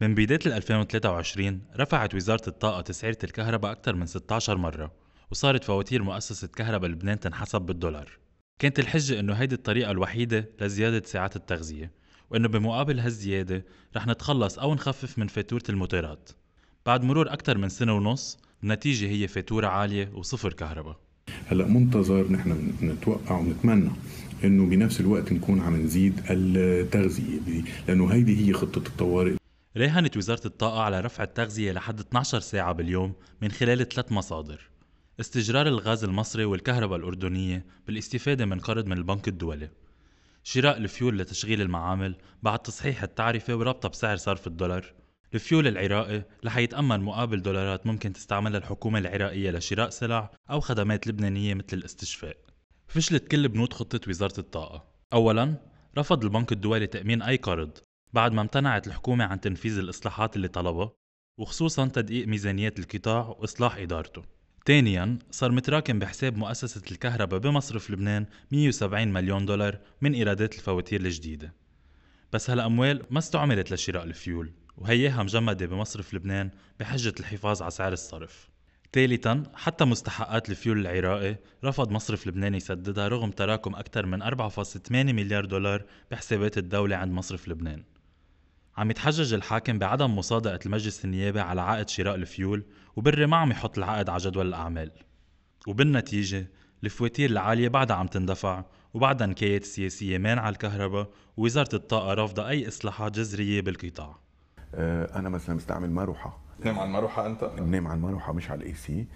من بداية 2023 رفعت وزارة الطاقة تسعيرة الكهرباء أكثر من 16 مرة وصارت فواتير مؤسسة كهرباء لبنان تنحسب بالدولار كانت الحجة إنه هيدي الطريقة الوحيدة لزيادة ساعات التغذية وإنه بمقابل هالزيادة رح نتخلص أو نخفف من فاتورة المطيرات بعد مرور أكثر من سنة ونص النتيجة هي فاتورة عالية وصفر كهرباء هلا منتظر نحن نتوقع ونتمنى انه بنفس الوقت نكون عم نزيد التغذيه لانه هيدي هي خطه الطوارئ راهنت وزارة الطاقة على رفع التغذية لحد 12 ساعة باليوم من خلال ثلاث مصادر استجرار الغاز المصري والكهرباء الأردنية بالاستفادة من قرض من البنك الدولي شراء الفيول لتشغيل المعامل بعد تصحيح التعرفة وربطها بسعر صرف الدولار الفيول العراقي رح يتأمن مقابل دولارات ممكن تستعملها الحكومة العراقية لشراء سلع أو خدمات لبنانية مثل الاستشفاء فشلت كل بنود خطة وزارة الطاقة أولا رفض البنك الدولي تأمين أي قرض بعد ما امتنعت الحكومة عن تنفيذ الإصلاحات اللي طلبها وخصوصا تدقيق ميزانية القطاع وإصلاح إدارته ثانيا صار متراكم بحساب مؤسسة الكهرباء بمصرف لبنان 170 مليون دولار من إيرادات الفواتير الجديدة بس هالأموال ما استعملت لشراء الفيول وهياها مجمدة بمصرف لبنان بحجة الحفاظ على سعر الصرف ثالثا حتى مستحقات الفيول العراقي رفض مصرف لبنان يسددها رغم تراكم أكثر من 4.8 مليار دولار بحسابات الدولة عند مصرف لبنان عم يتحجج الحاكم بعدم مصادقة المجلس النيابي على عقد شراء الفيول وبري ما عم يحط العقد على جدول الأعمال وبالنتيجة الفواتير العالية بعدها عم تندفع وبعدها نكايات سياسية مانعة الكهرباء ووزارة الطاقة رافضة أي إصلاحات جذرية بالقطاع آه، أنا مثلا مستعمل مروحة نام على المروحة أنت؟ نام على المروحة مش على الإي سي